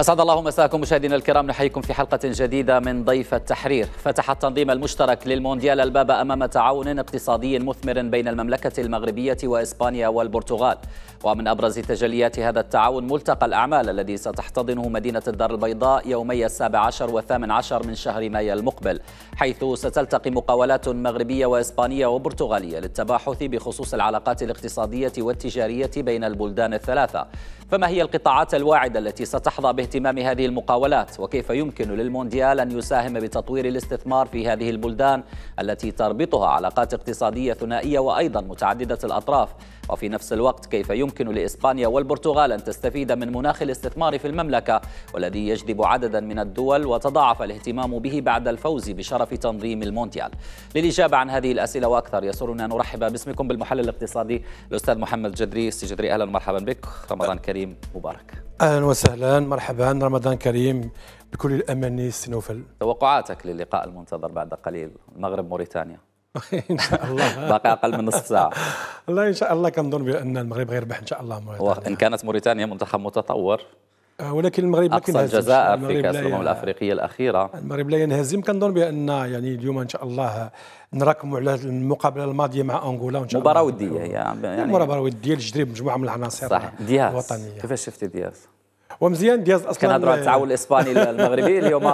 أسعد الله مساكم مشاهدينا الكرام نحييكم في حلقة جديدة من ضيف التحرير فتح التنظيم المشترك للمونديال الباب أمام تعاون اقتصادي مثمر بين المملكة المغربية وإسبانيا والبرتغال ومن أبرز تجليات هذا التعاون ملتقى الأعمال الذي ستحتضنه مدينة الدار البيضاء يومي السابع عشر والثامن عشر من شهر مايو المقبل حيث ستلتقي مقاولات مغربية وإسبانية وبرتغالية للتباحث بخصوص العلاقات الاقتصادية والتجارية بين البلدان الثلاثة فما هي القطاعات الواعدة التي ستحظى به اهتمام هذه المقاولات وكيف يمكن للمونديال أن يساهم بتطوير الاستثمار في هذه البلدان التي تربطها علاقات اقتصادية ثنائية وأيضا متعددة الأطراف وفي نفس الوقت كيف يمكن لإسبانيا والبرتغال أن تستفيد من مناخ الاستثمار في المملكة والذي يجذب عددا من الدول وتضاعف الاهتمام به بعد الفوز بشرف تنظيم المونديال للإجابة عن هذه الأسئلة وأكثر يسرنا أن نرحب باسمكم بالمحلل الاقتصادي الأستاذ محمد جدري سي جدري أهلا ومرحبا بك رمضان أه. كريم مبارك أهلا وسهلا مرحبا شعبان رمضان كريم بكل الاماني سنوفل نوفل توقعاتك للقاء المنتظر بعد قليل المغرب موريتانيا ان شاء الله باقي اقل من نصف ساعه والله ان شاء الله كنظن بان المغرب غيربح ان شاء الله موريتانيا وان كانت موريتانيا منتخب متطور آه، ولكن المغرب اقصى الجزائر في كاس الامم الافريقيه الاخيره المغرب لا ينهزم كنظن بان يعني اليوم ان شاء الله نراكموا على المقابله الماضيه مع انغولا وان شاء الله مباراه وديه هي يعني مباراه وديه الجري بمجموعه من العناصر صح دياس الوطنيه كيفاش شفتي دياس؟ ومزيان دياز اصلا كنهضروا على التعاون الاسباني المغربي اليوم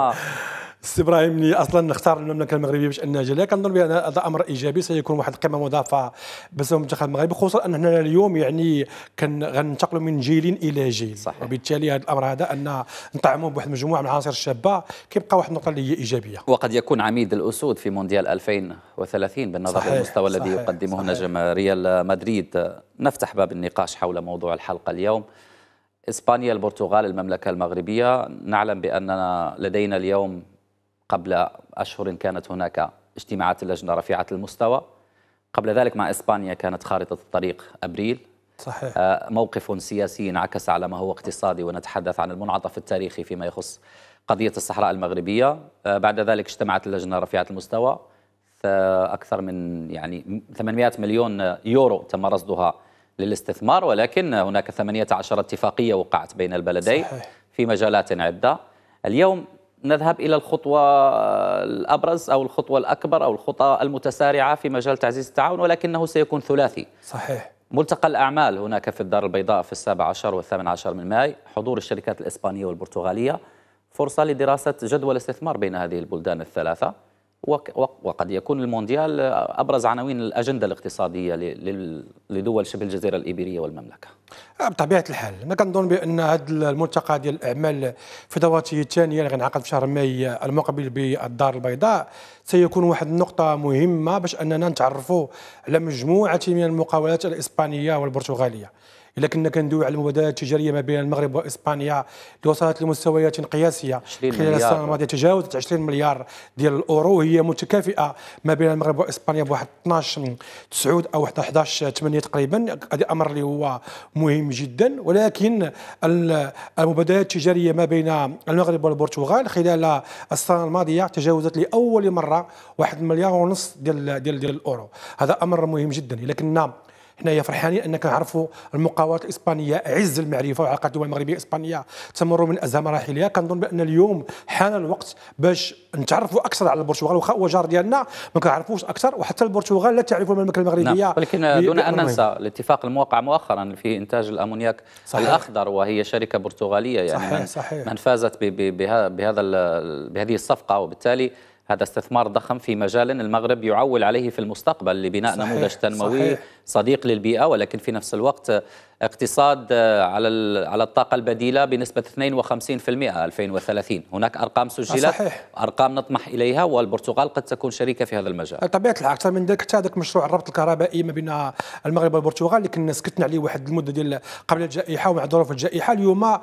السي آه. ابراهيم اللي اصلا اختار المملكه المغربيه باش انها جاليه كنظن بان هذا امر ايجابي سيكون واحد القمه مضافه بالنسبه المنتخب المغربي خصوصا ان هنا اليوم يعني كان غننتقلوا من جيل الى جيل صحيح. وبالتالي هذا الامر هذا ان نطعموا بواحد المجموعه من العناصر الشابه كيبقى واحد النقطه اللي هي ايجابيه وقد يكون عميد الاسود في مونديال 2030 بالنظر صحيح. للمستوى الذي يقدمه نجم ريال مدريد نفتح باب النقاش حول موضوع الحلقه اليوم إسبانيا البرتغال المملكة المغربية نعلم بأننا لدينا اليوم قبل أشهر كانت هناك اجتماعات اللجنة رفيعة المستوى قبل ذلك مع إسبانيا كانت خارطة الطريق أبريل صحيح. آه، موقف سياسي انعكس على ما هو اقتصادي ونتحدث عن المنعطف التاريخي فيما يخص قضية الصحراء المغربية آه، بعد ذلك اجتمعت اللجنة رفيعة المستوى أكثر من يعني 800 مليون يورو تم رصدها للاستثمار ولكن هناك 18 اتفاقية وقعت بين البلدين صحيح. في مجالات عدة اليوم نذهب إلى الخطوة الأبرز أو الخطوة الأكبر أو الخطى المتسارعة في مجال تعزيز التعاون ولكنه سيكون ثلاثي صحيح ملتقى الأعمال هناك في الدار البيضاء في السابع عشر والثامن عشر من ماي حضور الشركات الإسبانية والبرتغالية فرصة لدراسة جدوى الاستثمار بين هذه البلدان الثلاثة وقد يكون المونديال ابرز عناوين الاجنده الاقتصاديه لدول شبه الجزيره الايبيريه والمملكه. آه، بطبيعه الحال انا كنظن بان هذا الملتقى ديال الاعمال فدواتي الثانيه اللي غينعقد في شهر ماي المقبل بالدار البيضاء سيكون واحد النقطه مهمه باش اننا نتعرفوا على مجموعه من المقاولات الاسبانيه والبرتغاليه الا كنا كندوي على المبادلات التجاريه ما بين المغرب واسبانيا اللي وصلت لمستويات قياسيه خلال السنه الماضيه تجاوزت 20 مليار ديال الاورو وهي متكافئه ما بين المغرب واسبانيا بواحد 12 9 او 11 8 تقريبا هذا امر اللي هو مهم جدا ولكن المبادلات التجاريه ما بين المغرب والبرتغال خلال السنه الماضيه تجاوزت لاول مره واحد مليار ونص ديال ديال ديال الاورو هذا امر مهم جدا لكن كنا حنايا فرحانين ان كنعرفوا المقاولات الاسبانيه عز المعرفه وعلاقات الدول المغربيه الاسبانيه تمر من ازمه مراحليه كنظن بان اليوم حان الوقت باش نتعرفوا اكثر على البرتغال واخا هو جار ديالنا ما كنعرفوش اكثر وحتى البرتغال لا تعرف المملكه المغربيه نعم. ولكن دون ان ننسى الاتفاق الموقع مؤخرا في انتاج الامونياك صحيح. الاخضر وهي شركه برتغاليه يعني صحيح من, صحيح. من فازت بهذا بهذه الصفقه وبالتالي هذا استثمار ضخم في مجال المغرب يعول عليه في المستقبل لبناء صحيح نموذج تنموي صحيح صديق للبيئة ولكن في نفس الوقت اقتصاد آه، على على الطاقة البديلة بنسبة 52% 2030 هناك أرقام سجلت صحيح. أرقام نطمح إليها والبرتغال قد تكون شريكة في هذا المجال طبيعة الحال أكثر من ذلك حتى هذاك مشروع الربط الكهربائي ما بين آه، المغرب والبرتغال اللي كنا سكتنا عليه واحد المدة ديال قبل الجائحة ومع ظروف الجائحة اليوم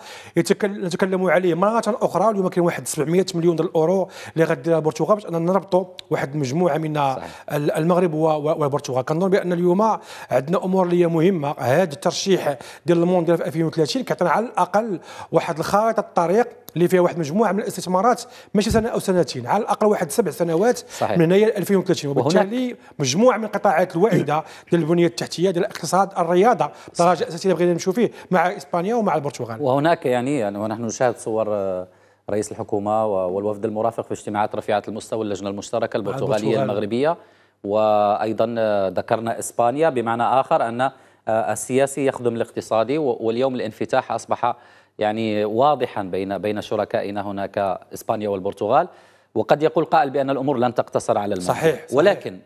نتكلموا عليه مرة أخرى اليوم كاين واحد 700 مليون الأورو اللي غديرها البرتغال باش أننا نربطوا واحد المجموعه من آه، صحيح. المغرب والبرتغال كنظن بأن اليوم عندنا امور اللي هي مهمه هذا الترشيح ديال المونديال في 2030 كيعطينا على الاقل واحد الخارطه الطريق اللي فيها واحد مجموعه من الاستثمارات ماشي سنه او سنتين على الاقل واحد سبع سنوات صحيح. من هنايا 2030 وبالتالي مجموعه من القطاعات الواعده ديال البنيه التحتيه ديال الاقتصاد الرياضه بدرجه اساسيه اللي بغينا نمشيو فيه مع اسبانيا ومع البرتغال وهناك يعني, يعني ونحن نشاهد صور آه، رئيس الحكومه والوفد المرافق في اجتماعات رفيعه المستوى اللجنه المشتركه البرتغاليه المغربيه وأيضا ذكرنا إسبانيا بمعنى آخر أن آه، السياسي يخدم الاقتصادي واليوم الانفتاح أصبح يعني واضحا بين بين شركائنا هناك إسبانيا والبرتغال وقد يقول قائل بأن الأمور لن تقتصر على المال صحيح, صحيح ولكن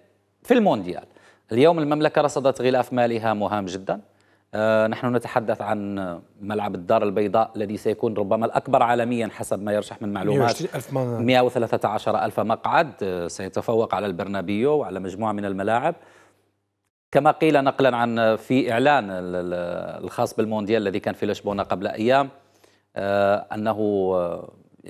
في المونديال اليوم المملكة رصدت غلاف مالي هام وهام جدا آه، نحن نتحدث عن ملعب الدار البيضاء الذي سيكون ربما الأكبر عالميا حسب ما يرشح من معلومات 113 ألف مقعد آه، سيتفوق على البرنابيو وعلى مجموعة من الملاعب كما قيل نقلا عن آه، في إعلان الخاص بالمونديال الذي كان في لشبونة قبل أيام أنه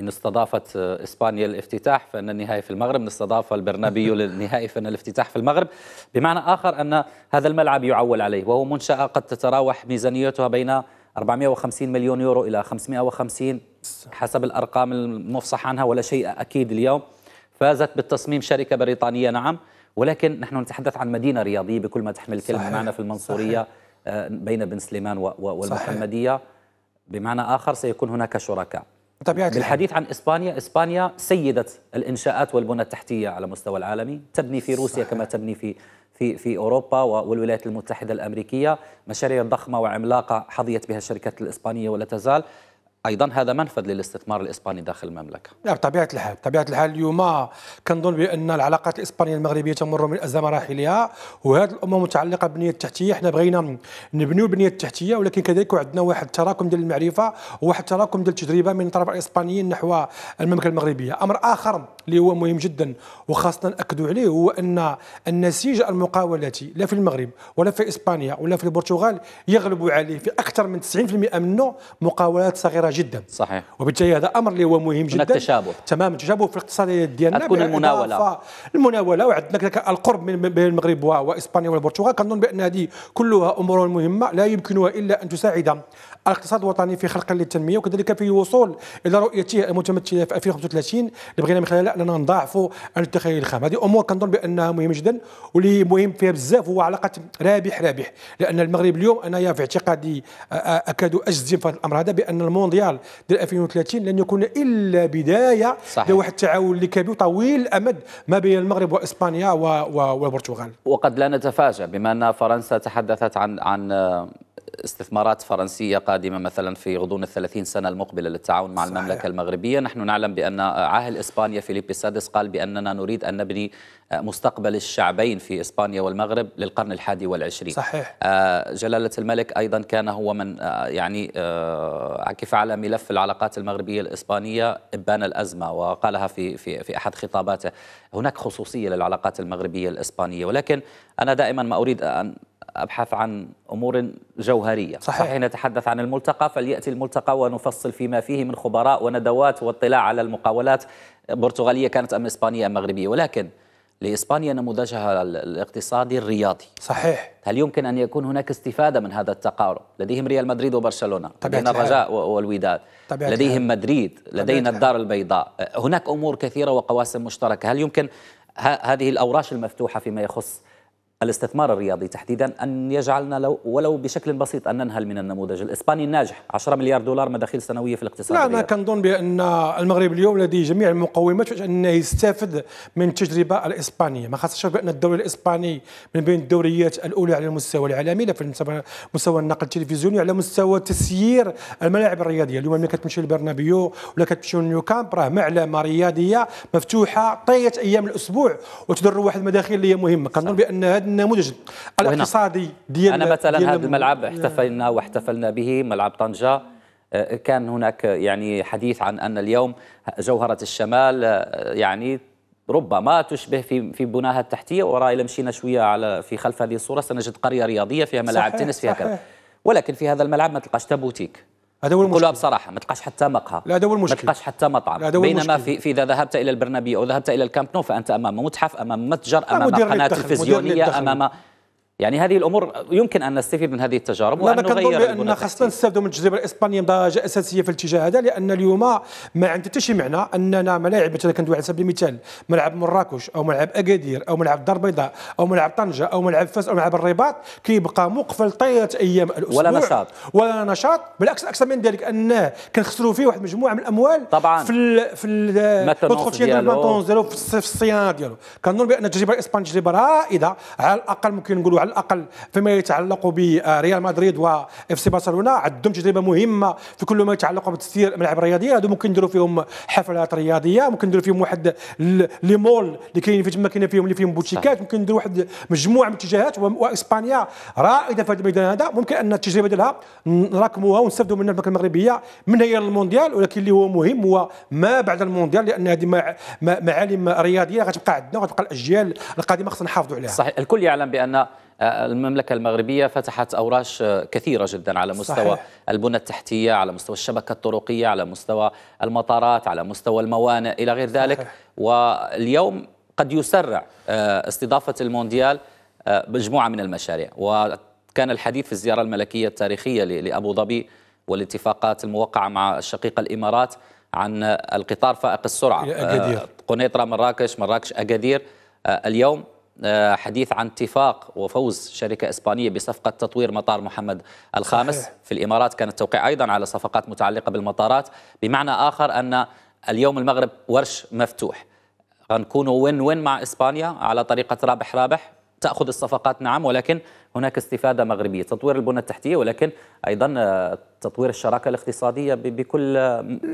ان استضافت آه، اسبانيا الافتتاح فان النهائي في المغرب استضاف البرنابيو للنهائي فان الافتتاح في المغرب بمعنى اخر ان هذا الملعب يعول عليه وهو منشاه قد تتراوح ميزانيتها بين 450 مليون يورو الى 550 حسب الارقام المفصح عنها ولا شيء اكيد اليوم فازت بالتصميم شركه بريطانيه نعم ولكن نحن نتحدث عن مدينه رياضيه بكل ما تحمل الكلمه معنا في المنصوريه صحيح. آه، بين بن سليمان والمحمديه صحيح. بمعنى اخر سيكون هناك شركاء طبيعة بالحديث عن اسبانيا، اسبانيا سيدت الانشاءات والبنى التحتيه على مستوى العالمي، تبني في روسيا صحيح. كما تبني في في في اوروبا والولايات المتحده الامريكيه، مشاريع ضخمه وعملاقه حظيت بها الشركات الاسبانيه ولا تزال، ايضا هذا منفذ للاستثمار الاسباني داخل المملكه. نعم بطبيعه الحال، بطبيعه الحال اليوم كنظن بان العلاقات الاسبانيه المغربيه تمر من ازمه مراحلها وهذه الامور متعلقه بالبنيه التحتيه، حنا بغينا نبنيو البنيه التحتيه ولكن كذلك عندنا واحد التراكم ديال المعرفه وواحد التراكم ديال التجربه من طرف الاسبانيين نحو المملكه المغربيه، امر اخر اللي هو مهم جدا وخاصه ناكدوا عليه هو ان النسيج المقاولاتي لا في المغرب ولا في اسبانيا ولا في البرتغال يغلب عليه في اكثر من 90% منه مقاولات صغيره جدا صحيح وبالتالي هذا امر اللي هو مهم جدا تشابه تمام تشابه في الاقتصاديات ديالنا تكون المناوله المناوله وعندنا القرب من بين المغرب واسبانيا والبرتغال كنظن بان هذه كلها امور مهمه لا يمكنها الا ان تساعد الاقتصاد الوطني في خلق للتنميه وكذلك في الوصول الى رؤيته المتمثله في 2035 اللي بغينا من خلالها اننا نضاعفوا التخيل الخام هذه امور كنظن بانها مهمه جدا واللي مهم فيها بزاف هو علاقه رابح رابح لان المغرب اليوم انا في اعتقادي اكاد اجزم في الامر هذا بان المونديال ديال 2030 لن يكون الا بدايه صحيح. لواحد التعاون اللي كبير طويل الامد ما بين المغرب واسبانيا والبرتغال وقد لا نتفاجا بما ان فرنسا تحدثت عن عن استثمارات فرنسية قادمة مثلا في غضون الثلاثين سنة المقبلة للتعاون مع صحيح. المملكة المغربية نحن نعلم بأن عاهل إسبانيا فيليب السادس قال بأننا نريد أن نبني مستقبل الشعبين في إسبانيا والمغرب للقرن الحادي والعشرين صحيح آه، جلالة الملك أيضا كان هو من آه، يعني عكف آه، على ملف العلاقات المغربية الإسبانية إبان الأزمة وقالها في, في, في أحد خطاباته هناك خصوصية للعلاقات المغربية الإسبانية ولكن أنا دائما ما أريد أن ابحث عن امور جوهريه صحيح, حين نتحدث عن الملتقى فلياتي الملتقى ونفصل فيما فيه من خبراء وندوات واطلاع على المقاولات برتغاليه كانت ام اسبانيه ام مغربيه ولكن لإسبانيا نموذجها الاقتصادي الرياضي صحيح هل يمكن أن يكون هناك استفادة من هذا التقارب لديهم ريال مدريد وبرشلونة لدينا الرجاء والوداد لديهم الهار. مدريد لدينا الدار البيضاء هناك أمور كثيرة وقواسم مشتركة هل يمكن هذه الأوراش المفتوحة فيما يخص الاستثمار الرياضي تحديدا أن يجعلنا لو ولو بشكل بسيط أن ننهل من النموذج الإسباني الناجح 10 مليار دولار مداخيل سنوية في الاقتصاد لا أنا كنظن بأن المغرب اليوم لديه جميع المقومات أنه يستافد من التجربة الإسبانية ما خاصش بأن الدوري الإسباني من بين الدوريات الأولى على المستوى العالمي لا في مستوى النقل التلفزيوني على مستوى تسيير الملاعب الرياضية اليوم ملي كتمشي للبرنابيو ولا كتمشي كامب راه معلمة رياضية مفتوحة طيلة أيام الأسبوع وتدر واحد المداخيل اللي هي مهمة كنظن بأن هذا النموذج الاقتصادي ديال انا مثلا ديال هذا الملعب آه. احتفلنا واحتفلنا به ملعب طنجه آه، كان هناك يعني حديث عن ان اليوم جوهره الشمال آه، يعني ربما تشبه في في بناها التحتيه وراء الا مشينا شويه على في خلف هذه الصوره سنجد قريه رياضيه فيها ملاعب تنس فيها كذا ولكن في هذا الملعب ما تلقاش تابوتيك هذا هو المشكل بصراحه ما تلقاش حتى مقهى لا هذا هو المشكل ما تلقاش حتى مطعم بينما في, في اذا ذهبت الى البرنابيو او ذهبت الى الكامب نو فانت امام متحف امام متجر امام قناه تلفزيونيه امام يعني هذه الامور يمكن ان نستفيد من هذه التجارب وان نغير كنظن بان خاصنا نستافدوا من التجربه الاسبانيه بدرجه اساسيه في الاتجاه هذا لان اليوم ما عندها حتى شي معنى اننا ملاعب مثلا كندوي على سبيل المثال ملعب مراكش او ملعب اكادير او ملعب الدار البيضاء او ملعب طنجه او ملعب فاس او ملعب الرباط كيبقى مقفل طيله ايام الاسبوع ولا نشاط ولا نشاط بالعكس اكثر من ذلك انه كنخسروا فيه واحد المجموعه من الاموال طبعا في الـ في الـ ديالو في الصيانه ديالو كنظن بان التجربه الاسبانيه تجربه رائده على الاقل ممكن نقولوا على الاقل فيما يتعلق بريال مدريد واف سي برشلونه عندهم تجربه مهمه في كل ما يتعلق بتسيير الملاعب الرياضيه هادو ممكن نديروا فيهم حفلات رياضيه ممكن نديروا فيهم واحد لي مول اللي كاين في تما كاين فيهم اللي فيهم بوتيكات ممكن نديروا واحد مجموعه من الاتجاهات واسبانيا رائده في هذا الميدان هذا ممكن ان التجربه ديالها نراكموها ونستافدوا منها المملكه المغربيه من هي المونديال ولكن اللي هو مهم هو ما بعد المونديال لان هذه معالم رياضيه غتبقى عندنا وغتبقى الاجيال القادمه خصنا نحافظوا عليها صحيح الكل يعلم بان آه، المملكة المغربية فتحت أوراش آه، كثيرة جدا على مستوى صحيح. البنى التحتية على مستوى الشبكة الطرقية على مستوى المطارات على مستوى الموانئ إلى غير ذلك صحيح. واليوم قد يسرع آه، استضافة المونديال مجموعة من المشاريع وكان الحديث في الزيارة الملكية التاريخية لأبو ظبي والاتفاقات الموقعة مع الشقيقة الإمارات عن القطار فائق السرعة قنيطرة مراكش مراكش أكادير اليوم آه، حديث عن اتفاق وفوز شركة إسبانية بصفقة تطوير مطار محمد الخامس صحيح. في الإمارات كان التوقيع أيضا على صفقات متعلقة بالمطارات بمعنى آخر أن اليوم المغرب ورش مفتوح غنكونوا وين وين مع إسبانيا على طريقة رابح رابح تأخذ الصفقات نعم ولكن هناك استفادة مغربية تطوير البنى التحتية ولكن أيضا آه، تطوير الشراكه الاقتصاديه بكل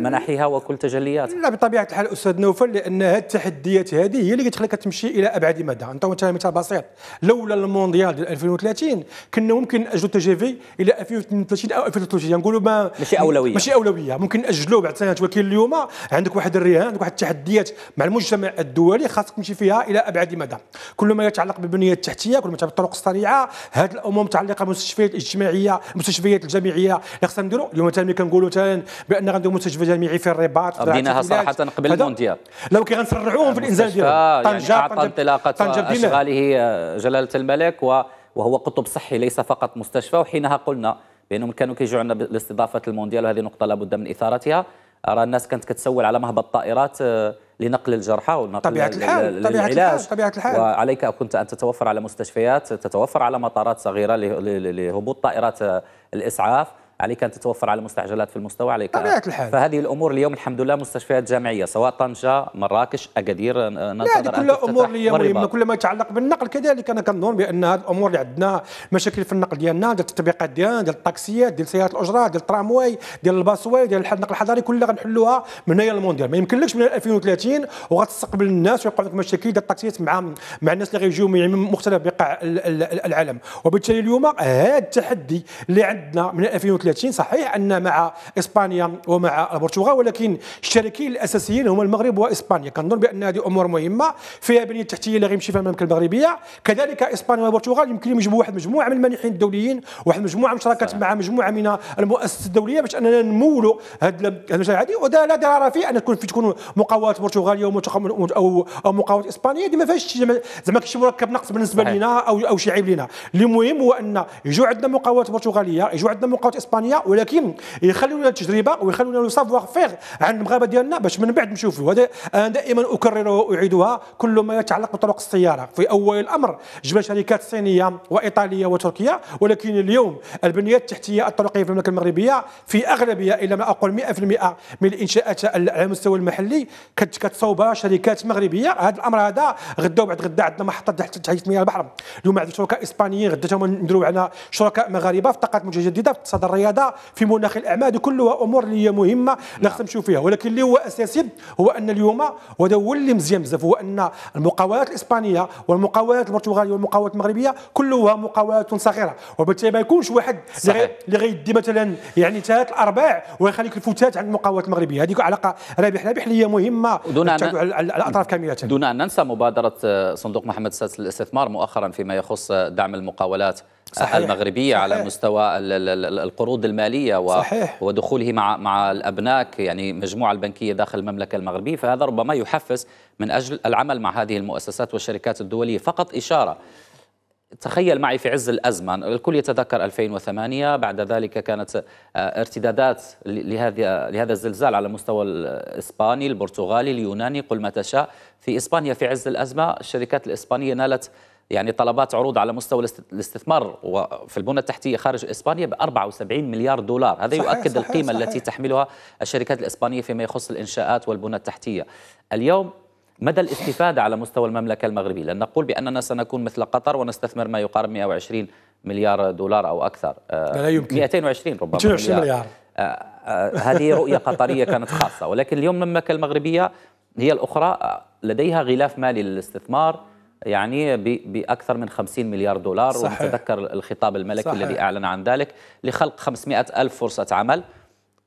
مناحيها وكل تجلياتها لا بطبيعه الحال استاذ نوفل لان هذه التحديات هذه هي اللي كتخليك تمشي الى ابعد مدى انت مثلا مثال بسيط لولا المونديال ديال 2030 كنا ممكن ناجلوا تي جي في الى 2032 او 2033 نقولوا ما ماشي اولويه ماشي اولويه ممكن ناجلوا بعد سنوات ولكن اليوم عندك واحد الرهان عندك واحد التحديات مع المجتمع الدولي خاصك تمشي فيها الى ابعد مدى كل ما يتعلق بالبنيه التحتيه كل ما يتعلق بالطرق السريعه هذه الامور متعلقه بالمستشفيات الاجتماعيه المستشفيات الجامعيه خصنا نديرو اليوم مثلا كنقولوا مثلا بان غنديروا مستشفى جامعي في الرباط بديناها صراحه قبل المونديال لو كي غنسرعوهم في الانزال ديالهم يعني طنجه يعني انطلاقه اشغاله آه، جلاله الملك وهو قطب صحي ليس فقط مستشفى وحينها قلنا بانهم كانوا كيجوا عندنا باستضافه المونديال وهذه نقطه لابد من اثارتها ارى الناس كانت كتسول على مهبط طائرات آه، لنقل الجرحى ونقل طبيعة الحال طبيعة الحال طبيعة الحال وعليك كنت أن تتوفر على مستشفيات تتوفر على مطارات صغيرة لهبوط طائرات آه، الإسعاف عليك أن تتوفر على مستعجلات في المستوى عليك طبيعة الحال فهذه الأمور اليوم الحمد لله مستشفيات جامعية سواء طنجة مراكش أكادير هذه كلها أمور اللي مهمة كل ما يتعلق بالنقل كذلك أنا كنظن بأن هذه الأمور اللي عندنا مشاكل في النقل ديالنا ديال التطبيقات ديالنا ديال الطاكسيات ديال سيارات الأجرة ديال الترامواي ديال الباصواي ديال النقل الحضري كلها غنحلوها من هنا المونديال ما يمكنلكش من 2030 وغتستقبل الناس ويوقع لك مشاكل ديال الطاكسيات مع مع الناس اللي غيجيو من يعني مختلف بقاع العالم وبالتالي اليوم هذا التحدي اللي عندنا من 2030 30 صحيح ان مع اسبانيا ومع البرتغال ولكن الشريكين الاساسيين هما المغرب واسبانيا كنظن بان هذه امور مهمه فيها بنيه تحتيه اللي غيمشي فيها المملكه المغربيه كذلك اسبانيا والبرتغال يمكن يجيبوا واحد مجموعه من المانحين الدوليين واحد مجموعه من الشراكات مع مجموعه من المؤسسات الدوليه باش اننا نمولوا هذه المشاريع هذه وهذا لا ضرر فيه ان تكون في تكون مقاولات برتغاليه او او مقاولات اسبانيه دي ما فيهاش زعما كشي مركب نقص بالنسبه لنا او او شي عيب لنا اللي مهم هو ان يجوا عندنا مقاولات برتغاليه يجوا عندنا مقاولات اسبانيا ولكن يخلونا التجربه ويخلونا لو سافوار فيغ عند المغاربه ديالنا باش من بعد نشوفوا هذا انا دائما اكررها واعيدها كل ما يتعلق بطرق السياره في اول الامر جبل شركات صينيه وايطاليه وتركيا ولكن اليوم البنيه التحتيه الطرقيه في المملكه المغربيه في اغلبها الا ما اقول 100% من الانشاءات على المستوى المحلي كتصوبها شركات مغربيه هذا الامر هذا غدا وبعد غدا عندنا محطه تحت تحت مياه البحر اليوم عندنا شركاء اسبانيين غدا نديروا على شركاء مغاربه في طاقات متجدده في الاقتصاد الرياضه في مناخ الاعمال كلها امور اللي هي مهمه نعم. نخدمشوا فيها ولكن اللي هو اساسي هو ان اليوم وهذا هو اللي مزيان بزاف هو ان المقاولات الاسبانيه والمقاولات البرتغاليه والمقاولات المغربيه كلها مقاولات صغيره وبالتالي ما يكونش واحد اللي غيدي مثلا يعني ثلاث ارباع ويخليك الفتات عند المقاولات المغربيه هذيك علاقه رابح رابح اللي هي مهمه دون أن... على الاطراف كامله دون ان ننسى مبادره آه، صندوق محمد السادس للاستثمار مؤخرا فيما يخص دعم المقاولات صحيح. المغربية صحيح. على مستوى القروض المالية و... صحيح. ودخوله مع مع الأبناك يعني مجموعة البنكية داخل المملكة المغربية فهذا ربما يحفز من أجل العمل مع هذه المؤسسات والشركات الدولية فقط إشارة تخيل معي في عز الأزمة الكل يتذكر 2008 بعد ذلك كانت آه، ارتدادات لهذا لهذا الزلزال على مستوى الإسباني البرتغالي اليوناني قل ما تشاء في إسبانيا في عز الأزمة الشركات الإسبانية نالت يعني طلبات عروض على مستوى الاستثمار في البنى التحتيه خارج اسبانيا ب 74 مليار دولار، هذا صحيح يؤكد صحيح القيمه صحيح التي تحملها الشركات الاسبانيه فيما يخص الانشاءات والبنى التحتيه. اليوم مدى الاستفاده على مستوى المملكه المغربيه، لن نقول باننا سنكون مثل قطر ونستثمر ما يقارب 120 مليار دولار او اكثر. آه، لا يمكن 220 ربما 220 مليار. آه، آه، هذه رؤيه قطريه كانت خاصه، ولكن اليوم المملكه المغربيه هي الاخرى لديها غلاف مالي للاستثمار يعني بأكثر من 50 مليار دولار صحيح. ونتذكر الخطاب الملكي صحيح. الذي أعلن عن ذلك لخلق 500 ألف فرصة عمل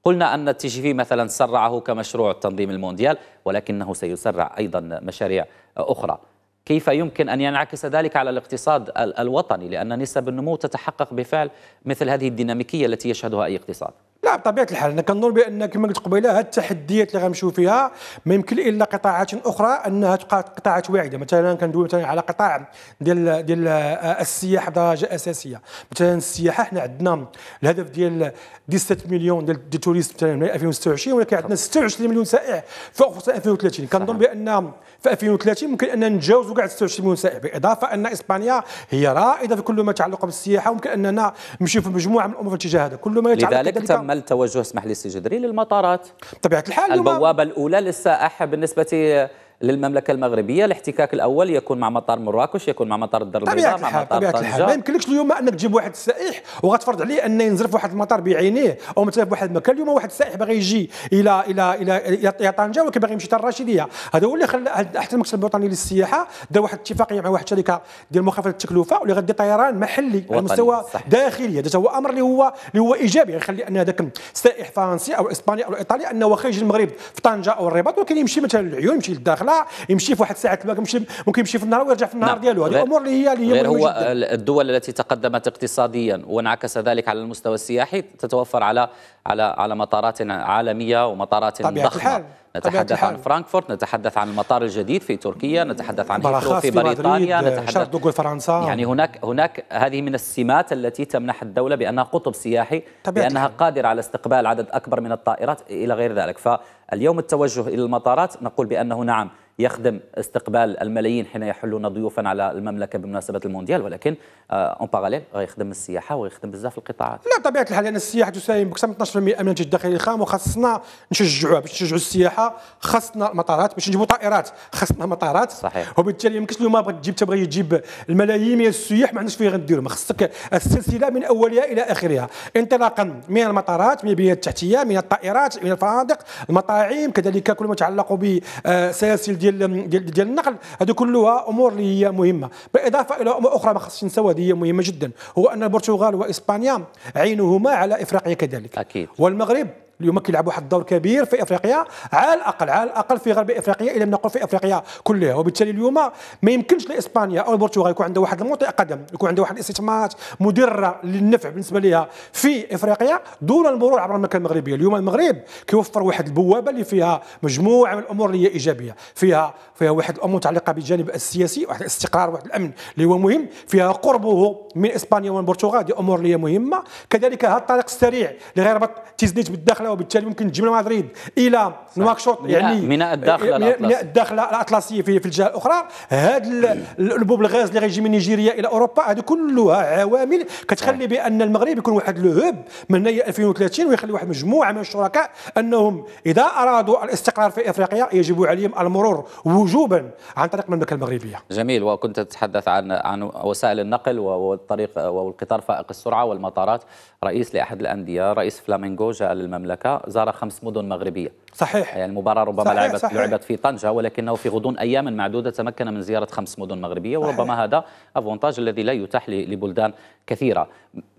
قلنا أن التي جي في مثلا سرعه كمشروع تنظيم المونديال ولكنه سيسرع أيضا مشاريع أخرى كيف يمكن أن ينعكس ذلك على الاقتصاد الوطني لأن نسب النمو تتحقق بفعل مثل هذه الديناميكية التي يشهدها أي اقتصاد لا بطبيعه الحال انا كنظن بان كما قلت قبيله هاد التحديات اللي غنمشيو فيها ما يمكن الا قطاعات اخرى انها تبقى قطاعات واعده مثلا كندوي مثلا على قطاع ديال ديال آه، السياحه بدرجه اساسيه مثلا السياحه حنا عندنا الهدف ديال 17 مليون ديال دي توريست مثلا من 2026 ولكن عندنا 26 مليون سائح فوق 2030 كنظن بان في 2030 ممكن ان نتجاوزوا كاع 26 مليون سائح بالاضافه ان اسبانيا هي رائده في كل ما يتعلق بالسياحه وممكن اننا نمشيو في مجموعه من الامور في الاتجاه هذا كل ما يتعلق لذلك تم عمل توجه اسمح لي سي جدري للمطارات بطبيعه الحال البوابه الاولى للسائح بالنسبه للمملكه المغربيه الاحتكاك الاول يكون مع مطار مراكش يكون مع مطار الدار البيضاء مع مطار طنجة ما يمكنلكش اليوم انك تجيب واحد السائح وغتفرض عليه انه ينزل في واحد المطار بعينيه او مثلا في واحد المكان اليوم واحد السائح باغي يجي الى الى الى الى طنجه ولكن باغي يمشي حتى الراشديه هذا هو اللي خلى حتى المكتب الوطني للسياحه دار واحد الاتفاقيه مع واحد الشركه ديال مخافة التكلفه واللي غادي طيران محلي على مستوى داخلي هذا هو امر اللي هو اللي هو ايجابي غيخلي ان هذاك السائح فرنسي او اسباني او ايطالي انه خارج المغرب في طنجه او الرباط ولكن يمشي مثلا للعيون يمشي للداخل يخلع يمشي في واحد ساعه يمشي ممكن يمشي في النهار ويرجع في النهار نعم. ديالو هذه الامور اللي هي اللي هي غير هو جداً. الدول التي تقدمت اقتصاديا وانعكس ذلك على المستوى السياحي تتوفر على على على مطارات عالميه ومطارات ضخمه الحال. نتحدث عن فرانكفورت نتحدث عن المطار الجديد في تركيا نتحدث عن هيثرو في بريطانيا آه، نتحدث فرنسا يعني هناك هناك هذه من السمات التي تمنح الدولة بأنها قطب سياحي بأنها قادرة على استقبال عدد أكبر من الطائرات إلى غير ذلك فاليوم التوجه إلى المطارات نقول بأنه نعم يخدم استقبال الملايين حين يحلون ضيوفا على المملكه بمناسبه المونديال ولكن اون آه، باراليل آه، يخدم السياحه ويخدم بزاف القطاعات لا بطبيعه الحال لان يعني السياحه تساهم باكثر من 12% من الناتج الداخلي الخام وخاصنا نشجعوها باش نشجعوا السياحه خاصنا المطارات باش نجيبوا طائرات خاصنا مطارات صحيح وبالتالي يمكنش ما بغيت تجيب تبغي تجيب الملايين من السياح ما عندناش فين غنديرهم خصك السلسله من اولها الى اخرها انطلاقا من المطارات من البنيه التحتيه من الطائرات من الفنادق المطاعم كذلك كل ما يتعلق بسلاسل آه، ديال ديال ديال النقل هذه كلها امور اللي هي مهمه بالاضافه الى امور اخرى ما خصش نساوها هذه مهمه جدا هو ان البرتغال واسبانيا عينهما على افريقيا كذلك اكيد والمغرب اليوم كيلعب واحد الدور كبير في افريقيا على الاقل على الاقل في غرب افريقيا الى نقول في افريقيا كلها وبالتالي اليوم ما يمكنش لاسبانيا او البرتغال يكون عندها واحد الموطئ قدم يكون عندها واحد الاستثمارات مدره للنفع بالنسبه لها في افريقيا دون المرور عبر المملكه المغربيه اليوم المغرب كيوفر واحد البوابه اللي فيها مجموعه من الامور اللي هي ايجابيه فيها فيها واحد الامور متعلقه بالجانب السياسي واحد الاستقرار واحد الامن اللي هو مهم فيها قربه من اسبانيا والبرتغال دي امور اللي هي مهمه كذلك هذا الطريق السريع لغربه تزنيت بالداخل الداخله وبالتالي ممكن تجيب مدريد الى نواكشوط يعني ميناء الداخله ميناء الداخله الاطلسيه في, في الجهه الاخرى هذا البوب الغاز اللي غيجي من نيجيريا الى اوروبا هذه كلها عوامل كتخلي بان المغرب يكون واحد هوب من 2030 ويخلي واحد مجموعه من الشركاء انهم اذا ارادوا الاستقرار في افريقيا يجب عليهم المرور وجوبا عن طريق المملكه المغربيه. جميل وكنت تتحدث عن عن وسائل النقل والطريق والقطار فائق السرعه والمطارات رئيس لاحد الانديه رئيس فلامينغو جاء للمملكه لك زار خمس مدن مغربيه صحيح يعني المباراه ربما صحيح لعبت صحيح لعبت في طنجه ولكنه في غضون ايام معدوده تمكن من زياره خمس مدن مغربيه وربما صحيح. هذا افونتاج الذي لا يتاح لبلدان كثيره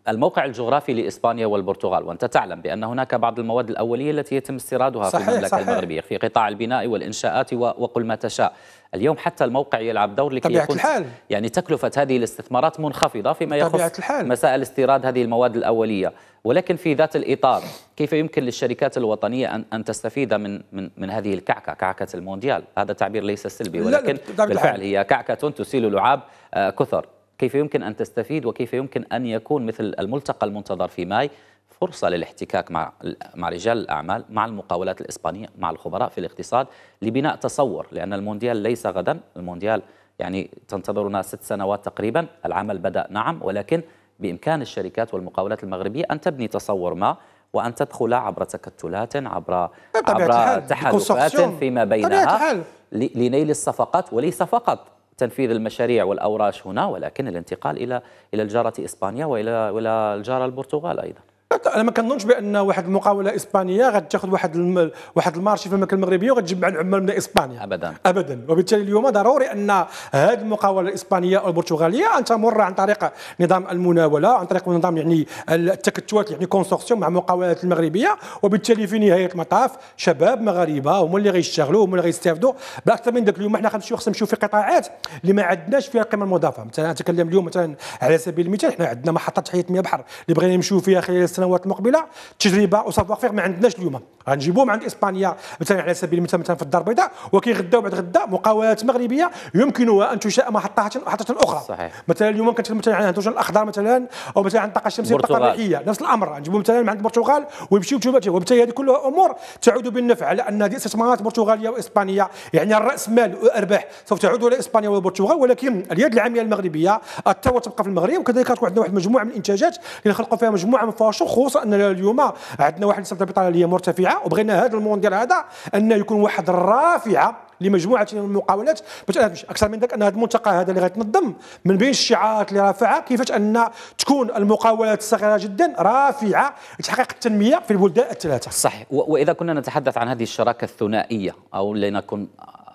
الموقع الجغرافي لاسبانيا والبرتغال وانت تعلم بان هناك بعض المواد الاوليه التي يتم استيرادها في المملكه صحيح. المغربيه في قطاع البناء والانشاءات وقل ما تشاء اليوم حتى الموقع يلعب دور لكي يكون الحال. يعني تكلفه هذه الاستثمارات منخفضه فيما يخص الحال. مسائل استيراد هذه المواد الاوليه ولكن في ذات الإطار كيف يمكن للشركات الوطنية أن أن تستفيد من من من هذه الكعكة كعكة المونديال هذا تعبير ليس سلبي ولكن بالفعل هي كعكة تسيل لعاب آه، كثر كيف يمكن أن تستفيد وكيف يمكن أن يكون مثل الملتقى المنتظر في ماي فرصة للاحتكاك مع مع رجال الأعمال مع المقاولات الإسبانية مع الخبراء في الاقتصاد لبناء تصور لأن المونديال ليس غدا المونديال يعني تنتظرنا ست سنوات تقريبا العمل بدأ نعم ولكن بإمكان الشركات والمقاولات المغربية أن تبني تصور ما وأن تدخل عبر تكتلات عبر عبر تحالفات فيما بينها لنيل الصفقات وليس فقط تنفيذ المشاريع والأوراش هنا ولكن الانتقال إلى إلى الجارة إسبانيا وإلى إلى الجارة البرتغال أيضا انا ما كنظنش بان واحد المقاوله اسبانيه غتاخذ واحد الم... واحد المارشي في المملكه المغربيه وغتجمع العمال من اسبانيا ابدا ابدا وبالتالي اليوم ضروري ان هذه المقاوله الاسبانيه او البرتغاليه ان تمر عن طريق نظام المناوله عن طريق نظام يعني التكتلات يعني كونسورسيوم مع المقاولات المغربيه وبالتالي في نهايه المطاف شباب مغاربه هما اللي غيشتغلوا هما اللي غيستافدوا باكثر من ذاك اليوم حنا غنمشيو خصنا نمشيو في قطاعات اللي ما عندناش فيها القيمه المضافه مثلا نتكلم اليوم مثلا على سبيل المثال حنا عندنا محطه تحيه مياه بحر اللي بغينا نمشيو فيها خلال السنه السنوات المقبله تجربه وسافوار فيغ ما عندناش اليوم غنجيبوهم من عند اسبانيا مثلا على سبيل المثال مثلا في الدار البيضاء ولكن غدا وبعد غدا مقاولات مغربيه يمكنها ان تشاء محطات محطات اخرى صحيح. مثلا اليوم كنتكلم مثلا عن الهيدروجين الاخضر مثلا او مثلا عن الطاقه الشمسيه والطاقه الريحيه نفس الامر نجيبوهم مثلا من عند البرتغال ويمشيو وبالتالي هذه كلها امور تعود بالنفع على ان هذه استثمارات برتغاليه واسبانيه يعني الراس مال والارباح سوف تعود الى اسبانيا والبرتغال ولكن اليد العامله المغربيه تبقى في المغرب وكذلك تكون عندنا واحد المجموعه من الانتاجات اللي نخلقوا فيها مجموعه من الفرص خصوصا ان اليوم عندنا واحد نسبه البطاله مرتفعه وبغينا هذا المونديال هذا انه يكون واحد الرافعه لمجموعه من المقاولات باش اكثر من ذلك ان هذا الملتقى هذا اللي غيتنظم من بين الشعارات اللي رافعها كيفاش ان تكون المقاولات الصغيره جدا رافعه لتحقيق التنميه في البلدان الثلاثه. صحيح واذا كنا نتحدث عن هذه الشراكه الثنائيه او لنكن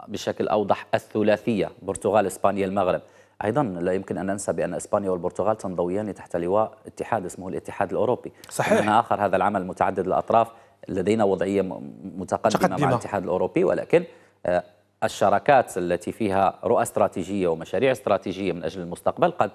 بشكل اوضح الثلاثيه برتغال اسبانيا المغرب ايضا لا يمكن ان ننسى بان اسبانيا والبرتغال تنضويان تحت لواء اتحاد اسمه الاتحاد الاوروبي صحيح اخر هذا العمل متعدد الاطراف لدينا وضعيه متقدمه مع الاتحاد الاوروبي ولكن آه، الشراكات التي فيها رؤى استراتيجيه ومشاريع استراتيجيه من اجل المستقبل قد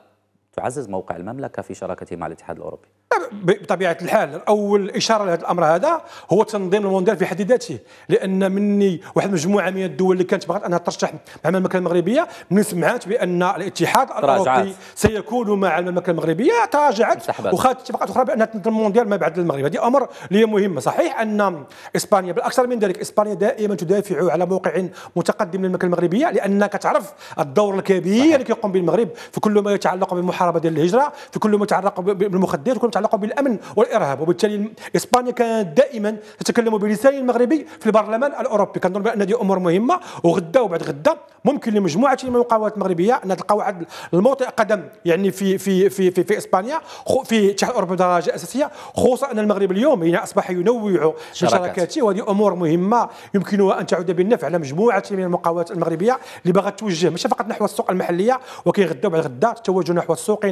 تعزز موقع المملكه في شراكته مع الاتحاد الاوروبي بطبيعه الحال اول اشاره لهذا الامر هذا هو تنظيم المونديال في حد ذاته لان مني واحد المجموعه من الدول اللي كانت بغات انها ترشح مع المملكه المغربيه من سمعت بان الاتحاد الاوروبي سيكون مع المملكه المغربيه تراجعت وخذت اتفاقات اخرى بانها تنظم المونديال ما بعد المغرب هذه امر اللي مهم صحيح ان اسبانيا بالاكثر من ذلك اسبانيا دائما تدافع على موقع متقدم للمملكه المغربيه لانك تعرف الدور الكبير اللي كيقوم به المغرب في كل ما يتعلق بالمحاربه ديال الهجره في كل ما يتعلق بالمخدرات في كل ما يتعلق يتعلق بالامن والارهاب وبالتالي اسبانيا كانت دائما تتكلم بلسان المغربي في البرلمان الاوروبي كنظن بان هذه امور مهمه وغدا وبعد غدا ممكن لمجموعه من المقاومات المغربيه ان تلقى واحد الموطئ قدم يعني في في في في, في اسبانيا في الاتحاد الاوروبي بدرجه اساسيه خصوصا ان المغرب اليوم يعني اصبح ينوع شراكاته وهذه امور مهمه يمكنها ان تعود بالنفع على مجموعه من المقاومات المغربيه اللي باغا توجه مش فقط نحو السوق المحليه ولكن غدا وبعد غدا تتوجه نحو السوق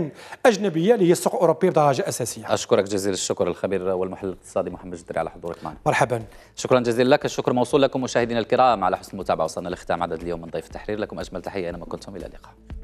اجنبيه اللي هي السوق الاوروبيه بدرجه اساسيه أشكرك جزيل الشكر الخبير والمحلل الاقتصادي محمد جدري على حضورك معنا مرحبا شكرا جزيلا لك الشكر موصول لكم مشاهدينا الكرام على حسن المتابعة وصلنا لختام عدد اليوم من ضيف التحرير لكم أجمل تحية أينما كنتم إلى اللقاء